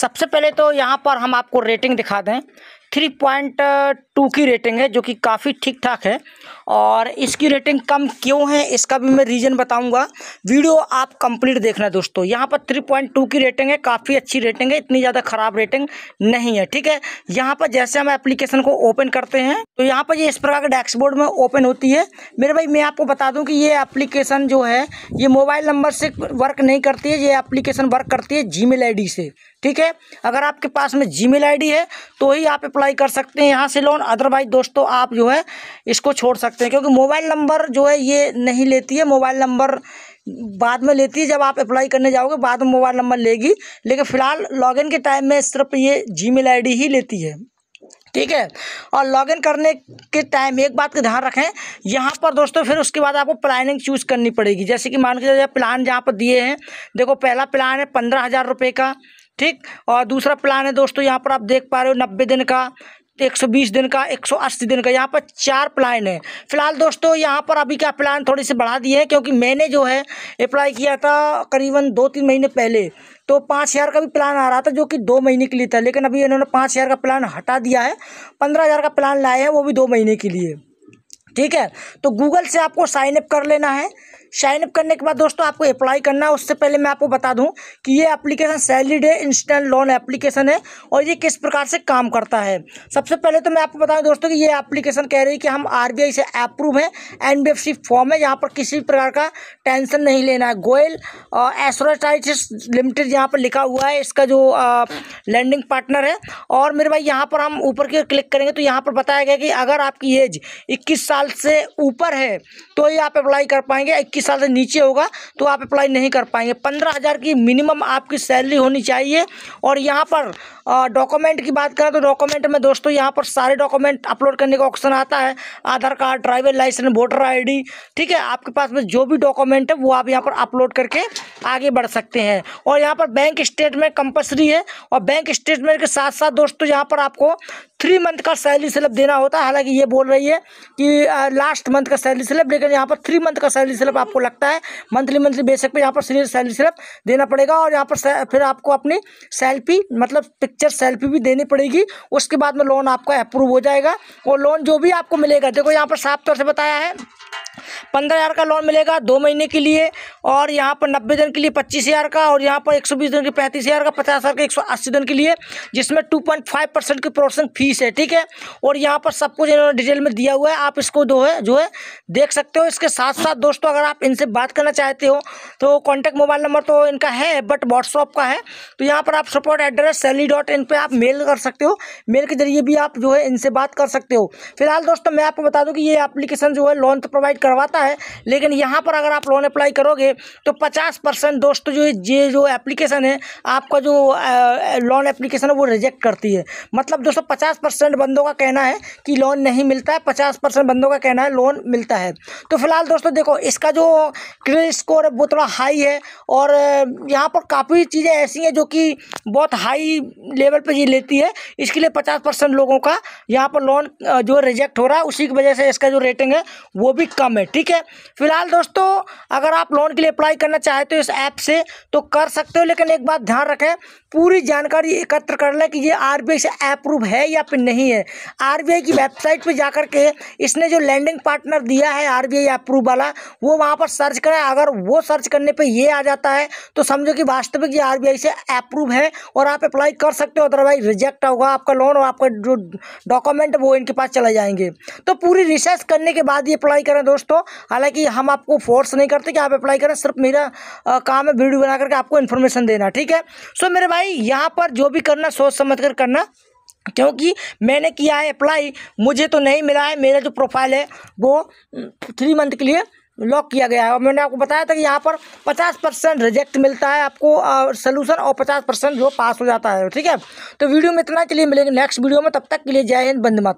सबसे पहले तो यहाँ पर हम आपको रेटिंग दिखा दें थ्री पॉइंट टू की रेटिंग है जो कि काफ़ी ठीक ठाक है और इसकी रेटिंग कम क्यों है इसका भी मैं रीज़न बताऊंगा वीडियो आप कंप्लीट देखना दोस्तों यहाँ पर थ्री पॉइंट टू की रेटिंग है काफ़ी अच्छी रेटिंग है इतनी ज़्यादा ख़राब रेटिंग नहीं है ठीक है यहाँ पर जैसे हम एप्लीकेशन को ओपन करते हैं तो यहाँ पर ये इस प्रकार के डैशबोर्ड में ओपन होती है मेरे भाई मैं आपको बता दूँ कि ये एप्लीकेशन जो है ये मोबाइल नंबर से वर्क नहीं करती है ये एप्लीकेशन वर्क करती है जी मेल से ठीक है अगर आपके पास में जी मेल है तो ही आप अप्लाई अप्लाई कर सकते हैं यहाँ से लोन अदरवाइज दोस्तों आप जो है इसको छोड़ सकते हैं क्योंकि मोबाइल नंबर जो है ये नहीं लेती है मोबाइल नंबर बाद में लेती है जब आप अप्लाई करने जाओगे बाद में मोबाइल नंबर लेगी लेकिन फ़िलहाल लॉगिन के टाइम में सिर्फ ये जीमेल आईडी ही लेती है ठीक है और लॉगिन करने के टाइम एक बात का ध्यान रखें यहाँ पर दोस्तों फिर उसके बाद आपको प्लानिंग चूज करनी पड़ेगी जैसे कि मान के चलिए प्लान जहाँ पर दिए हैं देखो पहला प्लान है पंद्रह हज़ार रुपये का ठीक और दूसरा प्लान है दोस्तों यहाँ पर आप देख पा रहे हो नब्बे दिन का एक सौ बीस दिन का एक सौ अस्सी दिन का यहाँ पर चार प्लान है फिलहाल दोस्तों यहाँ पर अभी क्या प्लान थोड़ी से बढ़ा दिए हैं क्योंकि मैंने जो है अप्लाई किया था करीबन दो तीन महीने पहले तो पाँच हज़ार का भी प्लान आ रहा था जो कि दो महीने के लिए था लेकिन अभी इन्होंने पाँच हज़ार का प्लान हटा दिया है पंद्रह हज़ार का प्लान लाए हैं वो भी दो महीने के लिए ठीक है तो गूगल से आपको साइनअप कर लेना है साइन अप करने के बाद दोस्तों आपको अप्लाई करना है उससे पहले मैं आपको बता दूं कि ये application salary day instant loan application है और ये किस प्रकार से काम करता है सबसे पहले तो मैं आपको बता दूं दोस्तों कि ये एप्लीकेशन कह रही है कि हम आरबीआई से अप्रूव है एनबीएफसी फॉर्म है यहाँ पर किसी प्रकार का टेंशन नहीं लेना है गोयल एसोराइटिस लिमिटेड यहाँ पर लिखा हुआ है इसका जो लैंडिंग uh, पार्टनर है और मेरे भाई यहाँ पर हम ऊपर की क्लिक करेंगे तो यहाँ पर बताया गया कि अगर आपकी एज इक्कीस साल से ऊपर है तो ये आप अप्लाई कर पाएंगे इक्कीस साल से नीचे होगा तो आप अप्लाई नहीं कर पाएंगे पंद्रह हज़ार की मिनिमम आपकी सैलरी होनी चाहिए और यहाँ पर डॉक्यूमेंट की बात करें तो डॉक्यूमेंट में दोस्तों यहाँ पर सारे डॉक्यूमेंट अपलोड करने का ऑप्शन आता है Aadhaar card driver licence voter I ठीक है आपके पास में जो भी डॉक्यूमेंट है वो आप यहाँ पर अपलोड करके आगे बढ़ सकते हैं और यहाँ पर बैंक स्टेटमेंट कंपलसरी है और बैंक स्टेटमेंट के साथ साथ दोस्तों यहाँ पर आपको थ्री मंथ का सैलरी स्लिप देना होता है हालांकि ये बोल रही है कि लास्ट मंथ का सैलरी स्लिप लेकिन यहाँ पर थ्री मंथ का सैलरी स्लिप आपको लगता है मंथली मंथली बेसिक पे यहाँ पर सैलरी स्लिप देना पड़ेगा और यहाँ पर फिर आपको अपनी सेल्फी मतलब पिक्चर सेल्फी भी देनी पड़ेगी उसके बाद में लोन आपका अप्रूव हो जाएगा और लोन जो भी आपको मिलेगा देखो यहाँ पर साफ तौर से बताया है पंद्रह हज़ार का लोन मिलेगा दो महीने के लिए और यहाँ पर नब्बे दिन के लिए पच्चीस हज़ार का और यहाँ पर एक सौ बीस दिन के पैंतीस हज़ार का पचास हज़ार का एक सौ अस्सी दिन के लिए जिसमें टू पॉइंट फाइव परसेंट की प्रोसेसिंग फीस है ठीक है और यहाँ पर सब कुछ इन्होंने डिटेल में दिया हुआ है आप इसको दो है जो है देख सकते हो इसके साथ साथ दोस्तों अगर आप इनसे बात करना चाहते हो तो कॉन्टैक्ट मोबाइल नंबर तो इनका है बट व्हाट्सअप का है तो यहाँ पर आप support address sally dot in पर आप मेल कर सकते हो मेल के जरिए भी आप जो है इनसे बात कर सकते हो फिलहाल दोस्तों मैं आपको बता दूँ कि ये एप्लीकेशन जो है लोन तो प्रोवाइड करवाता है है लेकिन यहाँ पर अगर आप लोन अप्लाई करोगे तो पचास परसेंट दोस्तों जो ये जो एप्लीकेशन है आपका जो लोन एप्लीकेशन है वो रिजेक्ट करती है मतलब दोस्तों पचास परसेंट बंदों का कहना है कि लोन नहीं मिलता है पचास परसेंट बंदों का कहना है लोन मिलता है तो फिलहाल दोस्तों देखो इसका जो क्रेडिट स्कोर है वो थोड़ा हाई है और यहाँ पर काफ़ी चीज़ें ऐसी हैं जो कि बहुत हाई लेवल पे ये लेती है इसके लिए पचास परसेंट लोगों का यहाँ पर लोन जो रिजेक्ट हो रहा है उसी की वजह से इसका जो रेटिंग है वो भी कम है ठीक है फिलहाल दोस्तों अगर आप लोन के लिए अप्लाई करना चाहें तो इस ऐप से तो कर सकते हो लेकिन एक बात ध्यान रखें पूरी जानकारी एकत्र कर लें कि ये आर से अप्रूव है या फिर नहीं है आर की वेबसाइट पर जा के इसने जो लैंडिंग पार्टनर दिया है आर अप्रूव वाला वो वहाँ पर सर्च करें अगर वो सर्च करने पर ये आ जाता जाता है तो समझो कि वास्तविक ये आर से अप्रूव है और आप अप्लाई कर सकते हो अदरवाइज रिजेक्ट होगा आपका लोन और आपका जो डॉक्यूमेंट वो इनके पास चले जाएंगे तो पूरी रिसर्च करने के बाद ही अप्लाई करें दोस्तों हालांकि हम आपको फोर्स नहीं करते कि आप अप्लाई करें सिर्फ मेरा काम है वीडियो बना करके आपको इन्फॉर्मेशन देना ठीक है सो मेरे भाई यहाँ पर जो भी करना सोच समझ कर करना क्योंकि मैंने किया है अप्लाई मुझे तो नहीं मिला है मेरा जो प्रोफाइल है वो थ्री मंथ के लिए लॉक किया गया है और मैंने आपको बताया था कि यहाँ पर 50 परसेंट रिजेक्ट मिलता है आपको सोल्यूशन और 50 परसेंट जो पास हो जाता है ठीक है तो वीडियो में इतना के लिए मिलेंगे नेक्स्ट वीडियो में तब तक के लिए जय हिंद बंद मत